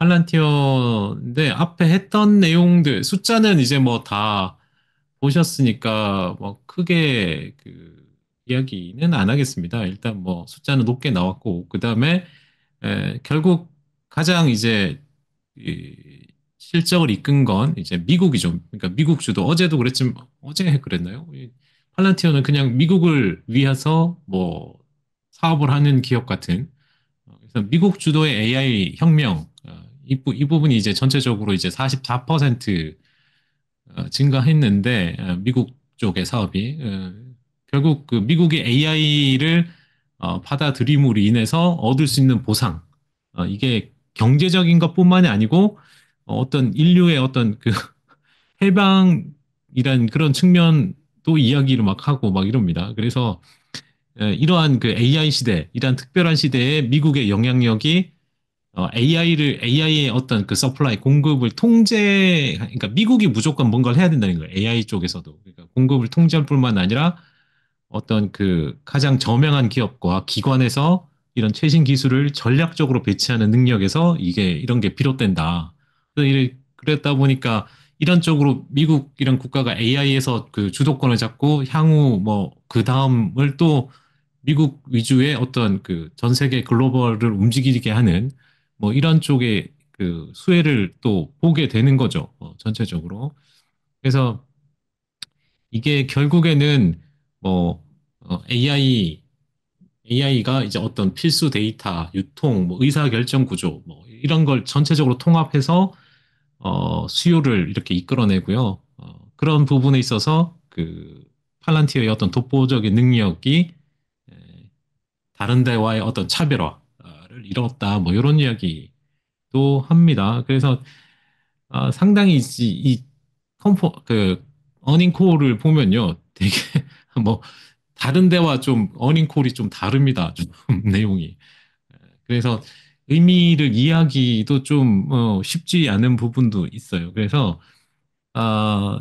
팔란티어인데 앞에 했던 내용들 숫자는 이제 뭐 다 보셨으니까 뭐 크게 그 이야기는 안 하겠습니다. 일단 뭐 숫자는 높게 나왔고 그다음에 에, 결국 가장 이제 이, 실적을 이끈 건 이제 미국이죠. 그러니까 미국 주도 어제도 그랬지만 어제 그랬나요? 팔란티어는 그냥 미국을 위해서 뭐 사업을 하는 기업 같은 그래서 미국 주도의 AI 혁명 이, 부, 이 부분이 이제 전체적으로 이제 44% 어, 증가했는데 어, 미국 쪽의 사업이 어, 결국 그 미국의 AI를 받아들임으로 인해서 얻을 수 있는 보상 이게 경제적인 것뿐만이 아니고 어떤 인류의 어떤 그 해방이란 그런 측면도 이야기를 막 하고 막 이럽니다. 그래서 이러한 그 AI 시대, 이러 특별한 시대에 미국의 영향력이 어, AI를 AI의 어떤 그 서플라이 공급을 통제 그러니까 미국이 무조건 뭔가를 해야 된다는 거예요. AI 쪽에서도 그러니까 공급을 통제할 뿐만 아니라 어떤 그 가장 저명한 기업과 기관에서 이런 최신 기술을 전략적으로 배치하는 능력에서 이게 이런 게 비롯된다. 그 그랬다 보니까 이런 쪽으로 미국 이런 국가가 AI에서 그 주도권을 잡고 향후 뭐 그 다음을 또 미국 위주의 어떤 그 전 세계 글로벌을 움직이게 하는 뭐 이런 쪽에그 수혜를 또 보게 되는 거죠. 어, 전체적으로. 그래서 이게 결국에는 뭐 어, AI AI가 이제 어떤 필수 데이터 유통, 뭐 의사 결정 구조 뭐 이런 걸 전체적으로 통합해서 어, 수요를 이렇게 이끌어내고요. 어, 그런 부분에 있어서 그 팔란티어의 어떤 독보적인 능력이 다른 데와의 어떤 차별화 나를 잃었다 뭐 이런 이야기도 합니다. 그래서 아, 상당히 이 컴포 그 어닝콜을 보면요 되게 뭐 다른 데와 좀 어닝콜이 좀 다릅니다 좀 내용이 그래서 의미를 이해하기도 좀 어, 쉽지 않은 부분도 있어요. 그래서 아,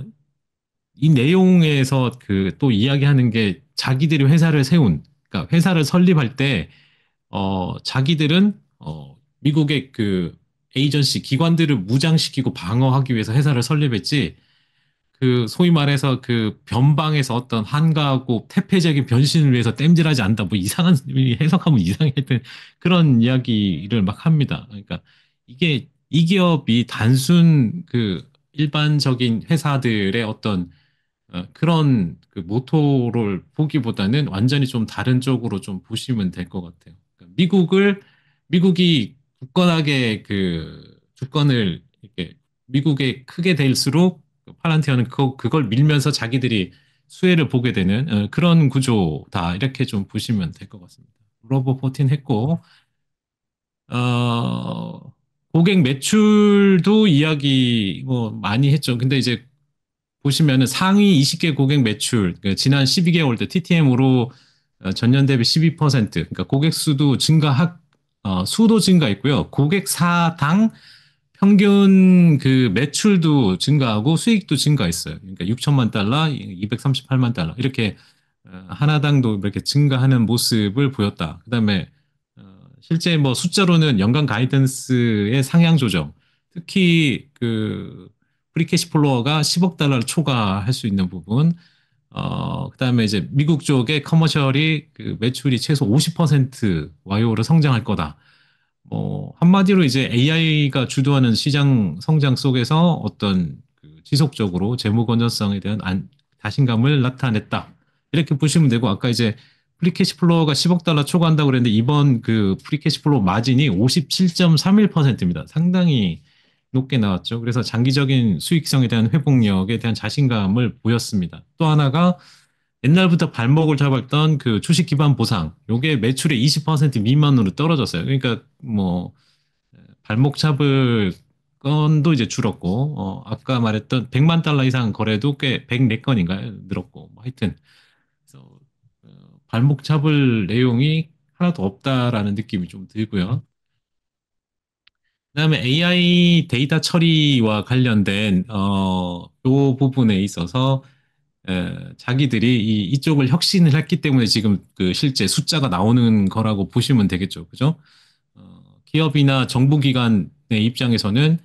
이 내용에서 그 또 이야기하는 게 자기들이 회사를 세운 그러니까 회사를 설립할 때 어, 자기들은 어, 미국의 그 에이전시 기관들을 무장시키고 방어하기 위해서 회사를 설립했지 그 소위 말해서 그 변방에서 어떤 한가하고 퇴폐적인 변신을 위해서 땜질하지 않다 뭐 이상한 해석하면 이상했던 그런 이야기를 막 합니다. 그러니까 이게 이 기업이 단순 그 일반적인 회사들의 어떤 어, 그런 그 모토를 보기보다는 완전히 좀 다른 쪽으로 좀 보시면 될 것 같아요. 그 미국을 미국이 굳건하게 그 주권을 이렇게 미국에 크게 될수록 팔란티어는 그, 걸 밀면서 자기들이 수혜를 보게 되는 어, 그런 구조다 이렇게 좀 보시면 될 것 같습니다. 로버 포틴 했고 어, 고객 매출도 이야기 뭐 많이 했죠. 근데 이제 보시면은 상위 20개 고객 매출 그 지난 12개월 때 TTM으로 어, 전년 대비 12% 그러니까 고객 수도 증가학 어, 수도 증가했고요. 고객사당 평균 그 매출도 증가하고 수익도 증가했어요. 그러니까 6천만 달러, 238만 달러 이렇게 어, 하나당도 이렇게 증가하는 모습을 보였다. 그다음에 어, 실제 뭐 숫자로는 연간 가이던스의 상향 조정, 특히 그 프리캐시 폴로어가 10억 달러를 초과할 수 있는 부분, 어, 그다음에 이제 미국 쪽의 커머셜이 그 매출이 최소 50% YO로 성장할 거다. 뭐 한마디로 이제 AI가 주도하는 시장 성장 속에서 어떤 그 지속적으로 재무 건전성에 대한 안, 자신감을 나타냈다. 이렇게 보시면 되고 아까 이제 프리캐시 플로어가 10억 달러 초과한다고 그랬는데 이번 그 프리캐시 플로어 마진이 57.31%입니다. 상당히 높게 나왔죠. 그래서 장기적인 수익성에 대한 회복력에 대한 자신감을 보였습니다. 또 하나가 옛날부터 발목을 잡았던 그 주식 기반 보상, 요게 매출의 20% 미만으로 떨어졌어요. 그러니까 뭐 발목 잡을 건도 이제 줄었고, 어, 아까 말했던 100만 달러 이상 거래도 꽤 104건인가요? 늘었고, 뭐 하여튼. 그래서, 어, 발목 잡을 내용이 하나도 없다라는 느낌이 좀 들고요. 그다음에 AI 데이터 처리와 관련된 어, 요 부분에 있어서 에, 자기들이 이, 이쪽을 혁신을 했기 때문에 지금 그 실제 숫자가 나오는 거라고 보시면 되겠죠, 그죠? 어, 기업이나 정부기관의 입장에서는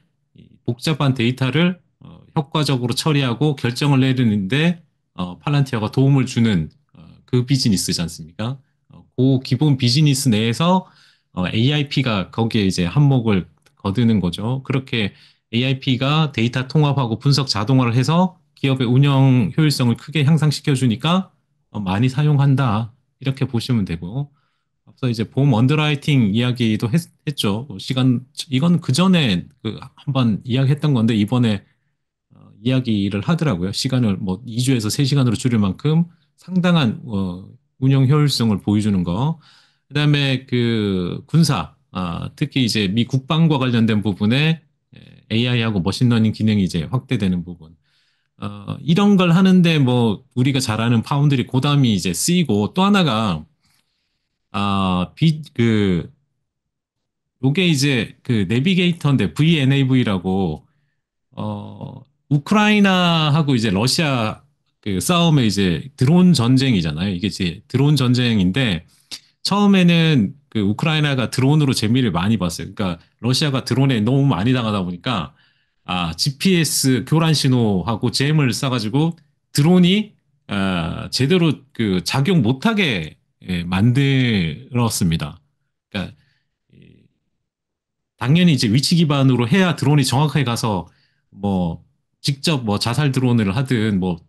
복잡한 데이터를 어, 효과적으로 처리하고 결정을 내리는데 어, 팔란티아가 도움을 주는 어, 그 비즈니스지 않습니까? 어, 그 기본 비즈니스 내에서 어, AIP가 거기에 이제 한몫을 거드는 거죠. 그렇게 AIP가 데이터 통합하고 분석 자동화를 해서 기업의 운영 효율성을 크게 향상시켜 주니까 어, 많이 사용한다. 이렇게 보시면 되고 앞서 이제 보험 언더라이팅 이야기도 했, 죠 뭐 시간 이건 그 전에 그 한번 이야기했던 건데 이번에 어, 이야기를 하더라고요. 시간을 뭐 2주에서 3시간으로 줄일 만큼 상당한 어, 운영 효율성을 보여주는 거. 그다음에 그 군사 아, 특히 이제 미 국방과 관련된 부분에 예, AI하고 머신러닝 기능이 이제 확대되는 부분. 어, 이런 걸 하는데 뭐 우리가 잘 아는 파운드리 고담이 이제 쓰이고 또 하나가 아, 빛 그, 요게 이제 그 내비게이터인데 VNAV라고 어, 우크라이나하고 이제 러시아 그 싸움에 이제 드론 전쟁이잖아요. 이게 이제 드론 전쟁인데 처음에는 그 우크라이나가 드론으로 재미를 많이 봤어요. 그러니까 러시아가 드론에 너무 많이 당하다 보니까 아 GPS 교란 신호하고 잼을 싸가지고 드론이 아, 제대로 그 작용 못하게 예, 만들었습니다. 그러니까 당연히 이제 위치 기반으로 해야 드론이 정확하게 가서 뭐 직접 뭐 자살 드론을 하든 뭐그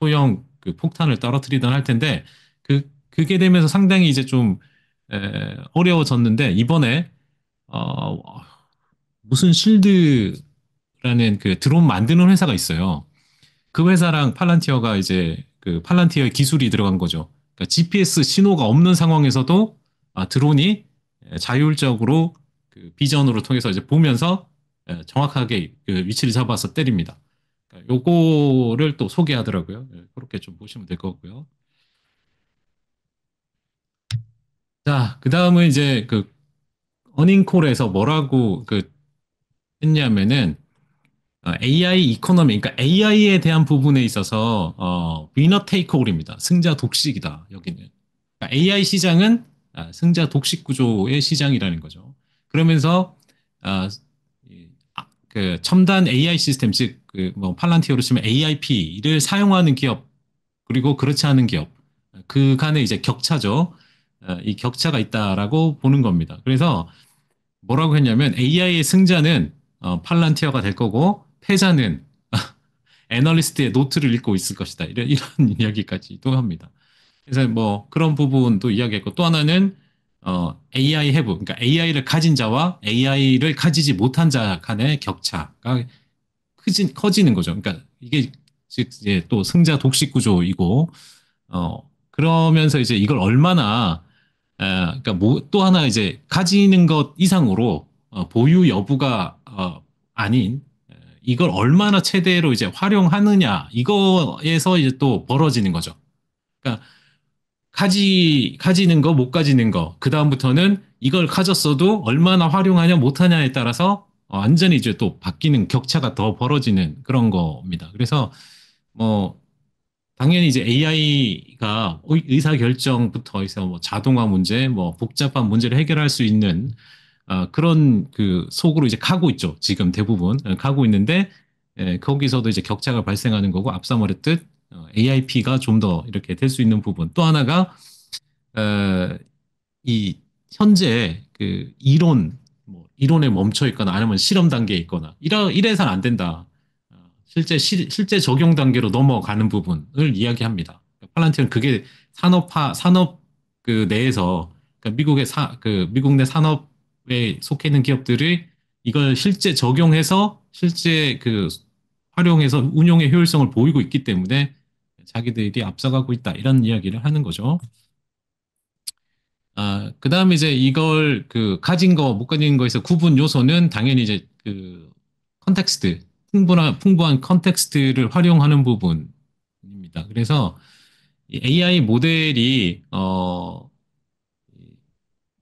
소형 그 폭탄을 떨어뜨리든 할 텐데 그 그게 되면서 상당히 이제 좀 예, 어려워졌는데 이번에 어, 무슨 실드라는 그 드론 만드는 회사가 있어요. 그 회사랑 팔란티어가 이제 그 팔란티어의 기술이 들어간 거죠. 그러니까 GPS 신호가 없는 상황에서도 아, 드론이 예, 자율적으로 그 비전으로 통해서 이제 보면서 예, 정확하게 그 위치를 잡아서 때립니다. 그러니까 요거를 또 소개하더라고요. 그렇게 좀 보시면 될것같고요 자, 그 다음은 이제 그 어닝콜에서 뭐라고 그 했냐면은 어, AI 이코노미, 그러니까 AI에 대한 부분에 있어서 어, 위너 테이크 홀입니다. 승자 독식이다, 여기는. 그러니까 AI 시장은 아, 승자 독식 구조의 시장이라는 거죠. 그러면서 아, 아 그 첨단 AI 시스템, 즉, 그뭐 팔란티어로 치면 AIP를 사용하는 기업, 그리고 그렇지 않은 기업, 그 간의 이제 격차죠. 어, 이 격차가 있다라고 보는 겁니다. 그래서 뭐라고 했냐면 AI의 승자는 어, 팔란티어가 될 거고 패자는 애널리스트의 노트를 읽고 있을 것이다. 이런, 이런 이야기까지도 합니다. 그래서 뭐 그런 부분도 이야기했고 또 하나는 어, AI 해부, 그러니까 AI를 가진 자와 AI를 가지지 못한 자 간의 격차가 크진, 커지는 거죠. 그러니까 이게 또 승자 독식 구조이고 어, 그러면서 이제 이걸 얼마나 예, 그러니까 뭐, 또 하나 이제 가지는 것 이상으로 어, 보유 여부가 어, 아닌 예, 이걸 얼마나 최대로 이제 활용하느냐 이거에서 이제 또 벌어지는 거죠. 그러니까 가지 가지는 거 못 가지는 거 그 다음부터는 이걸 가졌어도 얼마나 활용하냐 못하냐에 따라서 어, 완전히 이제 또 바뀌는 격차가 더 벌어지는 그런 겁니다. 그래서 뭐 당연히 이제 AI가 의사 결정부터 해서 뭐 자동화 문제, 뭐 복잡한 문제를 해결할 수 있는 어, 그런 그 속으로 이제 가고 있죠. 지금 대부분 어, 가고 있는데 예, 거기서도 이제 격차가 발생하는 거고 앞서 말했듯 어, AIP가 좀 더 이렇게 될 수 있는 부분. 또 하나가 어, 이 현재 그 이론 뭐 이론에 멈춰 있거나 아니면 실험 단계에 있거나 이래 이래선 안 된다. 실제 시, 실제 적용 단계로 넘어가는 부분을 이야기합니다. 팔란티는 그게 산업화 산업 그 내에서 그러니까 미국의 사 그 미국 내 산업에 속해 있는 기업들이 이걸 실제 적용해서 실제 그 활용해서 운용의 효율성을 보이고 있기 때문에 자기들이 앞서가고 있다 이런 이야기를 하는 거죠. 아, 그 다음에 이제 이걸 그 가진 거, 못 가진 거에서 구분 요소는 당연히 이제 그 컨텍스트, 풍부한, 풍부한 컨텍스트를 활용하는 부분입니다. 그래서 AI 모델이 어,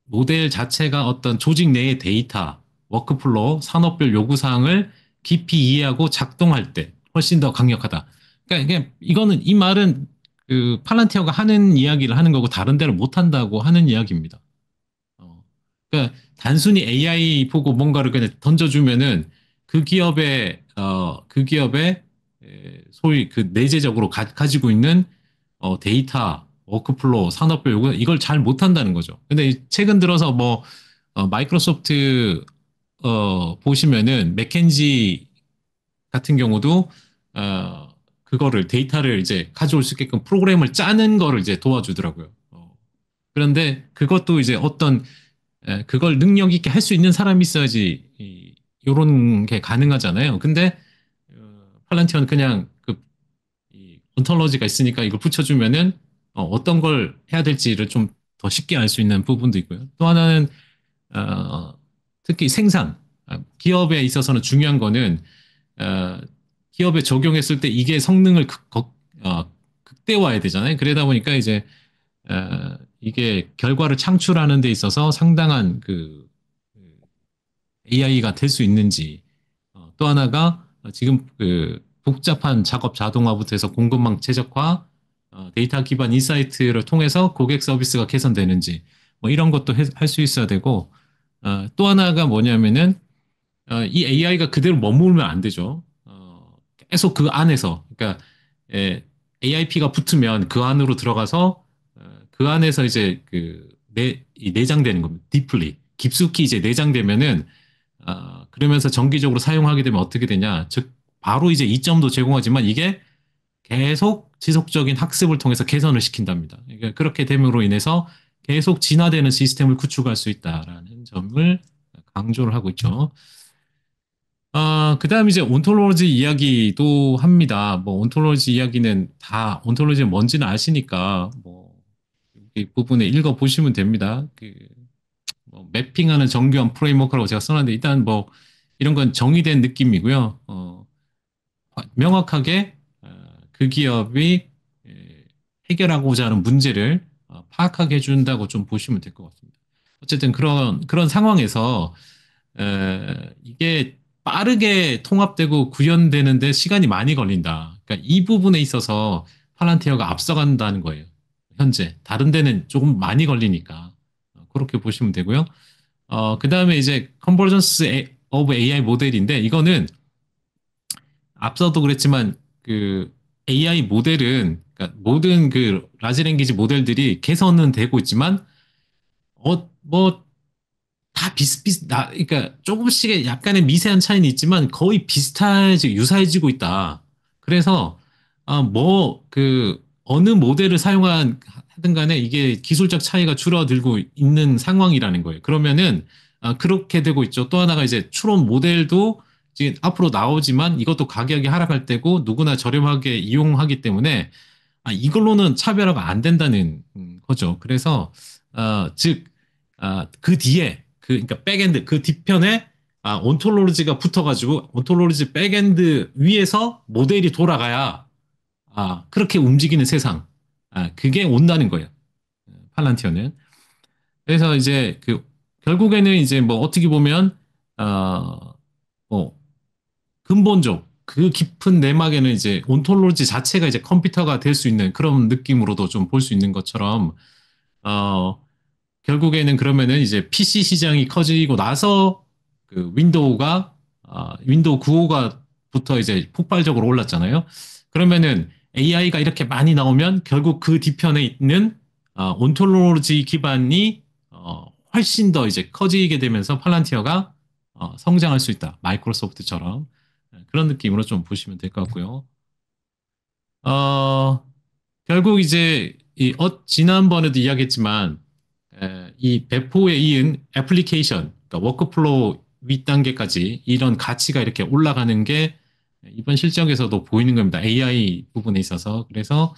모델 자체가 어떤 조직 내의 데이터, 워크플로우, 산업별 요구사항을 깊이 이해하고 작동할 때 훨씬 더 강력하다. 그러니까 이거는 이 말은 그 팔란티어가 하는 이야기를 하는 거고 다른 데를 못 한다고 하는 이야기입니다. 어, 그러니까 단순히 AI 보고 뭔가를 그냥 던져주면은 그 기업의 어, 그 기업의 소위 그 내재적으로 가, 지고 있는 어, 데이터, 워크플로우, 산업별 요구 이걸 잘 못한다는 거죠. 근데 최근 들어서 뭐 어, 마이크로소프트 어, 보시면은 맥켄지 같은 경우도 어, 그거를 데이터를 이제 가져올 수 있게끔 프로그램을 짜는 거를 이제 도와주더라고요. 어, 그런데 그것도 이제 어떤 에, 그걸 능력 있게 할 수 있는 사람이 있어야지 이, 요런 게 가능하잖아요. 근데 어, 팔란티어는 그냥 그이온톨러지가 있으니까 이걸 붙여주면은 어, 떤걸 해야 될지를 좀 더 쉽게 알 수 있는 부분도 있고요. 또 하나는 어, 특히 생산 아, 기업에 있어서는 중요한 거는 어, 기업에 적용했을 때 이게 성능을 극, 극, 어, 극대화해야 되잖아요. 그러다 보니까 이제 어, 이게 결과를 창출하는 데 있어서 상당한 그 AI가 될 수 있는지 어, 또 하나가 지금 그 복잡한 작업 자동화부터 해서 공급망 최적화 어, 데이터 기반 인사이트를 통해서 고객 서비스가 개선되는지 뭐 이런 것도 할 수 있어야 되고 어, 또 하나가 뭐냐면은 어, 이 AI가 그대로 머물면안 되죠. 어, 계속 그 안에서 그러니까 예, AIP가 붙으면 그 안으로 들어가서 어, 그 안에서 이제 그 내, 내장되는 겁니다. 디플리 깊숙이 이제 내장되면은 어, 그러면서 정기적으로 사용하게 되면 어떻게 되냐. 즉, 바로 이제 이점도 제공하지만 이게 계속 지속적인 학습을 통해서 개선을 시킨답니다. 그러니까 그렇게 됨으로 인해서 계속 진화되는 시스템을 구축할 수 있다라는 점을 강조를 하고 있죠. 아, 그 다음 이제 온톨로지 이야기도 합니다. 뭐, 온톨로지 이야기는 다, 온톨로지 뭔지는 아시니까, 뭐, 이 부분에 읽어보시면 됩니다. 그, 뭐 매핑하는 정교한 프레임워크라고 제가 써놨는데 일단 뭐 이런 건 정의된 느낌이고요. 어, 명확하게 어, 그 기업이 예, 해결하고자 하는 문제를 어, 파악하게 해준다고 좀 보시면 될 것 같습니다. 어쨌든 그런 그런 상황에서 에, 이게 빠르게 통합되고 구현되는데 시간이 많이 걸린다. 그러니까 이 부분에 있어서 팔란테어가 앞서간다는 거예요. 현재 다른 데는 조금 많이 걸리니까. 그렇게 보시면 되고요. 어, 그 다음에 이제 컨버전스 오브 AI 모델인데 이거는 앞서도 그랬지만 그 AI 모델은 그러니까 모든 그 라지 랭귀지 모델들이 개선은 되고 있지만 어 뭐 다 비슷비슷 나 그러니까 조금씩의 약간의 미세한 차이는 있지만 거의 비슷해지 유사해지고 있다. 그래서 아 뭐그 어, 어느 모델을 사용한 하든 간에 이게 기술적 차이가 줄어들고 있는 상황이라는 거예요. 그러면은 아, 그렇게 되고 있죠. 또 하나가 이제 추론 모델도 지금 앞으로 나오지만 이것도 가격이 하락할 때고 누구나 저렴하게 이용하기 때문에 아, 이걸로는 차별화가 안 된다는 거죠. 그래서 아, 즉, 아, 그 뒤에 그 그러니까 백엔드 그 뒤편에 아, 온톨로지가 붙어가지고 온톨로지 백엔드 위에서 모델이 돌아가야 아, 그렇게 움직이는 세상. 아, 그게 온다는 거예요. 팔란티어는. 그래서 이제 그 결국에는 이제 뭐 어떻게 보면 어, 뭐 근본적 그 깊은 내막에는 이제 온톨로지 자체가 이제 컴퓨터가 될 수 있는 그런 느낌으로도 좀 볼 수 있는 것처럼 어, 결국에는 그러면은 이제 PC 시장이 커지고 나서 그 윈도우가 어, 윈도우 9호가 부터 이제 폭발적으로 올랐잖아요. 그러면은 AI가 이렇게 많이 나오면 결국 그 뒤편에 있는 어, 온톨로지 기반이 어, 훨씬 더 이제 커지게 되면서 팔란티어가 어, 성장할 수 있다. 마이크로소프트처럼 네, 그런 느낌으로 좀 보시면 될 것 같고요. 어, 결국 이제 이, 어, 지난번에도 이야기했지만 에, 이 배포에 이은 애플리케이션, 그러니까 워크플로우 윗단계까지 이런 가치가 이렇게 올라가는 게 이번 실적에서도 보이는 겁니다. AI 부분에 있어서. 그래서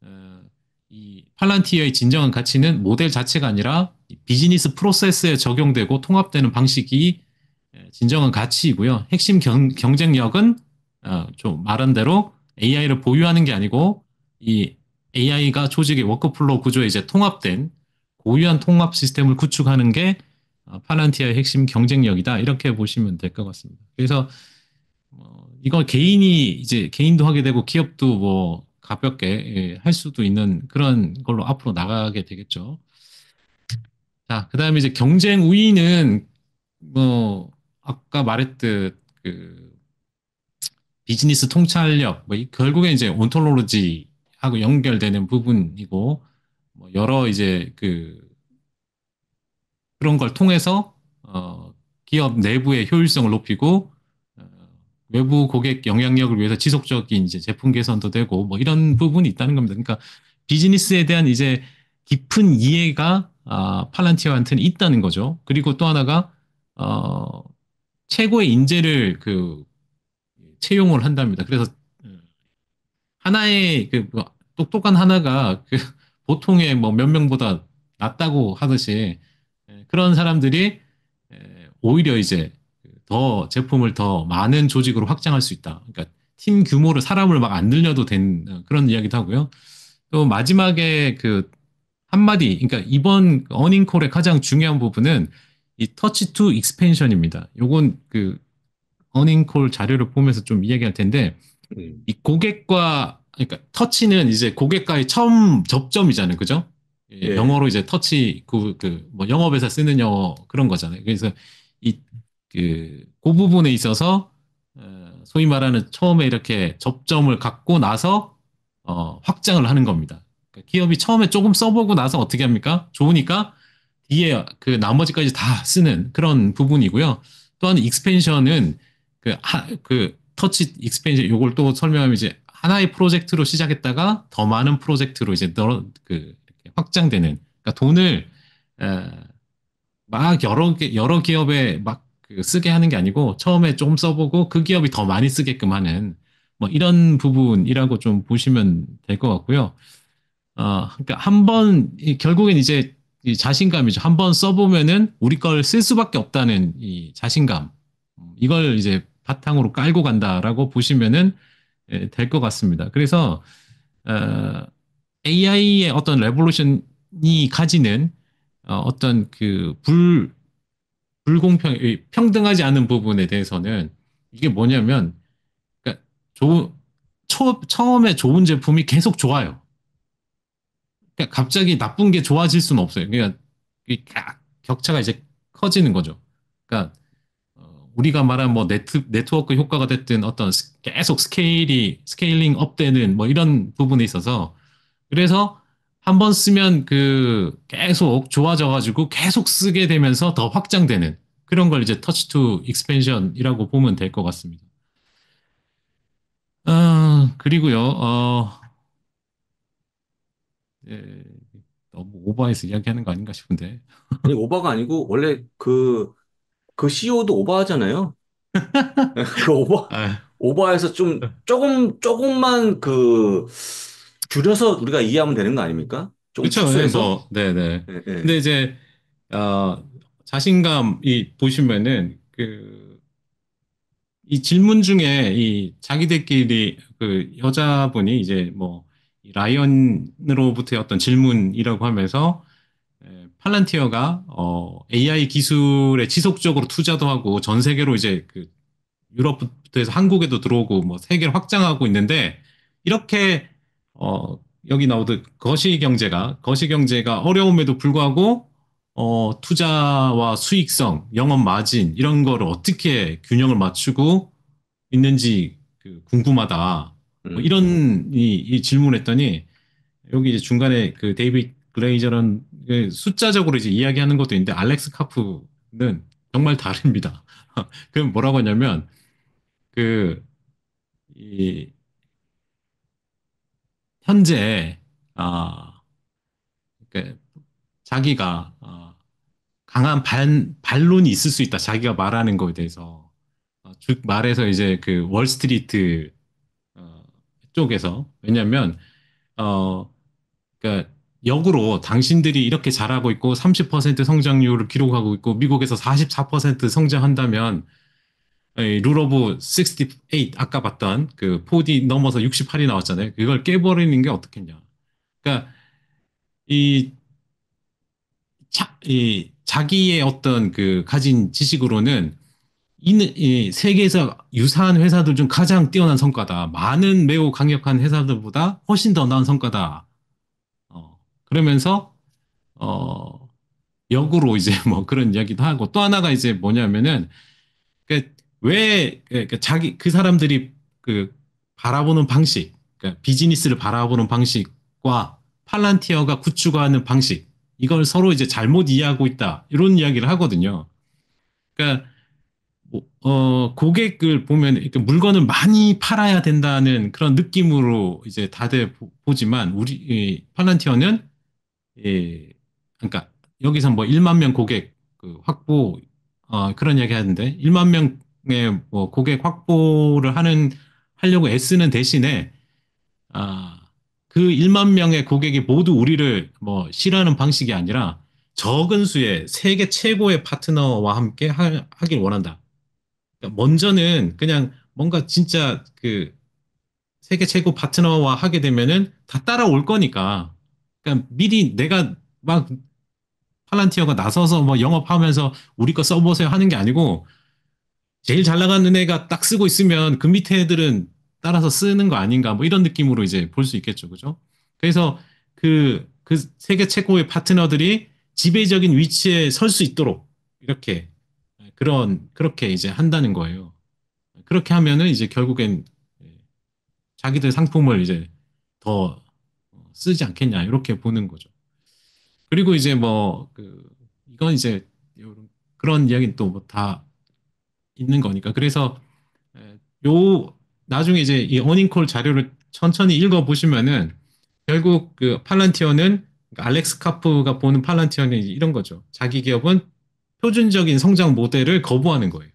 어, 이 팔란티어의 진정한 가치는 모델 자체가 아니라 비즈니스 프로세스에 적용되고 통합되는 방식이 진정한 가치이고요. 핵심 경, 경쟁력은 어, 좀 말한 대로 AI를 보유하는 게 아니고 이 AI가 조직의 워크플로우 구조에 이제 통합된 고유한 통합 시스템을 구축하는 게 어, 팔란티아의 핵심 경쟁력이다 이렇게 보시면 될 것 같습니다. 그래서 어, 이건 개인이 이제 개인도 하게 되고 기업도 뭐 가볍게 예, 할 수도 있는 그런 걸로 앞으로 나가게 되겠죠. 자, 그 다음에 이제 경쟁 우위는 뭐 아까 말했듯 그 비즈니스 통찰력 뭐 결국에 이제 온톨로지 하고 연결되는 부분이고 뭐 여러 이제 그 그런 걸 통해서 어 기업 내부의 효율성을 높이고 외부 고객 영향력을 위해서 지속적인 이제 제품 개선도 되고 뭐 이런 부분이 있다는 겁니다. 그러니까 비즈니스에 대한 이제 깊은 이해가 아, 팔란티어한테는 있다는 거죠. 그리고 또 하나가 어, 최고의 인재를 그 채용을 한답니다. 그래서 하나의 그 뭐 똑똑한 하나가 그 보통의 뭐 몇 명보다 낫다고 하듯이 예, 그런 사람들이 예, 오히려 이제 더 제품을 더 많은 조직으로 확장할 수 있다. 그러니까 팀 규모를 사람을 막 안 늘려도 된 어, 그런 이야기도 하고요. 또 마지막에 그 한마디, 그러니까 이번 어닝콜의 가장 중요한 부분은 이 터치 투 익스펜션입니다. 요건 그 어닝콜 자료를 보면서 좀 이야기할 텐데 음. 이 고객과 그러니까 터치는 이제 고객과의 처음 접점이잖아요, 그죠? 예. 예. 영어로 이제 터치 그, 그뭐 영업에서 쓰는 영어 그런 거잖아요. 그래서 이 그, 그 부분에 있어서 어, 소위 말하는 처음에 이렇게 접점을 갖고 나서 어, 확장을 하는 겁니다. 그러니까 기업이 처음에 조금 써보고 나서 어떻게 합니까? 좋으니까 뒤에 그 나머지까지 다 쓰는 그런 부분이고요. 또한 익스펜션은 그, 하, 그 터치 익스펜션 요걸 또 설명하면 이제 하나의 프로젝트로 시작했다가 더 많은 프로젝트로 이제 널, 그 확장되는 그러니까 돈을 에, 막 여러 여러 기업에 막그 쓰게 하는 게 아니고 처음에 좀 써보고 그 기업이 더 많이 쓰게끔 하는 뭐 이런 부분이라고 좀 보시면 될 것 같고요. 어, 그러니까 한번 결국엔 이제 자신감이죠. 한 번 써보면은 우리 걸 쓸 수밖에 없다는 이 자신감 이걸 이제 바탕으로 깔고 간다라고 보시면은 예, 될것 같습니다. 그래서 어, AI의 어떤 레볼루션이 가지는 어, 어떤 그불 불공평, 평등하지 않은 부분에 대해서는 이게 뭐냐면, 그러니까 좋은, 초, 처음에 좋은 제품이 계속 좋아요. 그러니까 갑자기 나쁜 게 좋아질 수는 없어요. 그러니까 격차가 이제 커지는 거죠. 그러니까 어, 우리가 말한 뭐 네트, 네트워크 효과가 됐든 어떤 계속 스케일이 스케일링 업되는 뭐 이런 부분에 있어서 그래서 한번 쓰면 그 계속 좋아져가지고 계속 쓰게 되면서 더 확장되는 그런 걸 이제 터치 투 익스펜션이라고 보면 될 것 같습니다. 아, 그리고요, 어, 예, 너무 오버해서 이야기하는 거 아닌가 싶은데. 아니, 오버가 아니고, 원래 그, 그 CEO도 오버하잖아요. 그 오버, 아. 오버해서 좀, 조금, 조금만 그, 줄여서 우리가 이해하면 되는 거 아닙니까? 그렇죠. 그래서 네네. 네, 네. 근데 이제 어, 자신감이 보시면은 그 이 질문 중에 이 자기들끼리 그 여자분이 이제 뭐라이언으로부터 어떤 질문이라고 하면서 예, 팔란티어가 어, AI 기술에 지속적으로 투자도 하고 전 세계로 이제 그 유럽부터 해서 한국에도 들어오고 뭐 세계를 확장하고 있는데 이렇게 어, 여기 나오듯 거시 경제가 거시 경제가 어려움에도 불구하고 어, 투자와 수익성, 영업 마진 이런 거를 어떻게 균형을 맞추고 있는지 그 궁금하다. 뭐 음. 이런 이, 이 질문했더니 여기 이제 중간에 그 데이빗 그레이저는 그 숫자적으로 이제 이야기하는 것도 있는데 알렉스 카프는 정말 다릅니다. 그럼 뭐라고 하냐면 그이 현재 어, 그 자기가 어, 강한 반, 반론이 있을 수 있다. 자기가 말하는 거에 대해서 어, 즉 말해서 이제 그 월스트리트 어, 쪽에서 왜냐하면 어, 그러니까 역으로 당신들이 이렇게 잘하고 있고 30% 성장률을 기록하고 있고 미국에서 44% 성장한다면 룰 오브 68 아까 봤던 그 4D 넘어서 68이 나왔잖아요. 그걸 깨버리는 게 어떻겠냐. 그러니까 이, 자, 이 자기의 어떤 그 가진 지식으로는 이, 세계에서 유사한 회사들 중 가장 뛰어난 성과다. 많은 매우 강력한 회사들보다 훨씬 더 나은 성과다. 어, 그러면서 어, 역으로 이제 뭐 그런 이야기도 하고 또 하나가 이제 뭐냐면은 그왜 그러니까 자기 그 사람들이 그 바라보는 방식, 그러니까 비즈니스를 바라보는 방식과 팔란티어가 구축하는 방식 이걸 서로 이제 잘못 이해하고 있다 이런 이야기를 하거든요. 그러니까 뭐, 어, 고객을 보면 그러니 물건을 많이 팔아야 된다는 그런 느낌으로 이제 다들 보지만 우리 팔란티어는 예, 그러니까 여기서 뭐 1만 명 고객 그 확보 어, 그런 이야기 하는데 1만 명 네, 뭐 고객 확보를 하는 하려고 애쓰는 대신에 아, 그 1만 명의 고객이 모두 우리를 뭐 싫어하는 방식이 아니라 적은 수의 세계 최고의 파트너와 함께 하, 길 원한다. 그러니까 먼저는 그냥 뭔가 진짜 그 세계 최고 파트너와 하게 되면은 다 따라올 거니까. 그러니까 미리 내가 막 팔란티어가 나서서 뭐 영업하면서 우리 거 써보세요 하는 게 아니고 제일 잘 나가는 애가 딱 쓰고 있으면 그 밑에 애들은 따라서 쓰는 거 아닌가 뭐 이런 느낌으로 이제 볼 수 있겠죠. 그죠? 그래서 그, 그 세계 최고의 파트너들이 지배적인 위치에 설 수 있도록 이렇게 그런, 그렇게 이제 한다는 거예요. 그렇게 하면은 이제 결국엔 예, 자기들 상품을 이제 더 쓰지 않겠냐 이렇게 보는 거죠. 그리고 이제 뭐 그 이건 이제 그런 이야기는 또다 뭐 있는 거니까. 그래서 요 나중에 이제 이 어닝콜 자료를 천천히 읽어 보시면은 결국 그 팔란티어는 알렉스 카프가 보는 팔란티어는 이런 거죠. 자기 기업은 표준적인 성장 모델을 거부하는 거예요.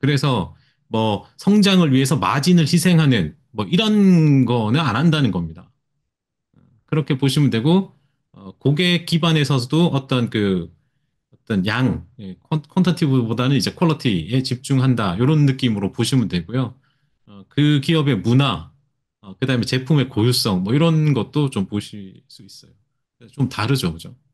그래서 뭐 성장을 위해서 마진을 희생하는 뭐 이런 거는 안 한다는 겁니다. 그렇게 보시면 되고 어, 고객 기반에서도 어떤 그 어떤 양, 퀀터티브보다는 예, 이제 퀄러티에 집중한다. 이런 느낌으로 보시면 되고요. 어, 그 기업의 문화, 어, 그 다음에 제품의 고유성, 뭐 이런 것도 좀 보실 수 있어요. 좀 다르죠. 그죠?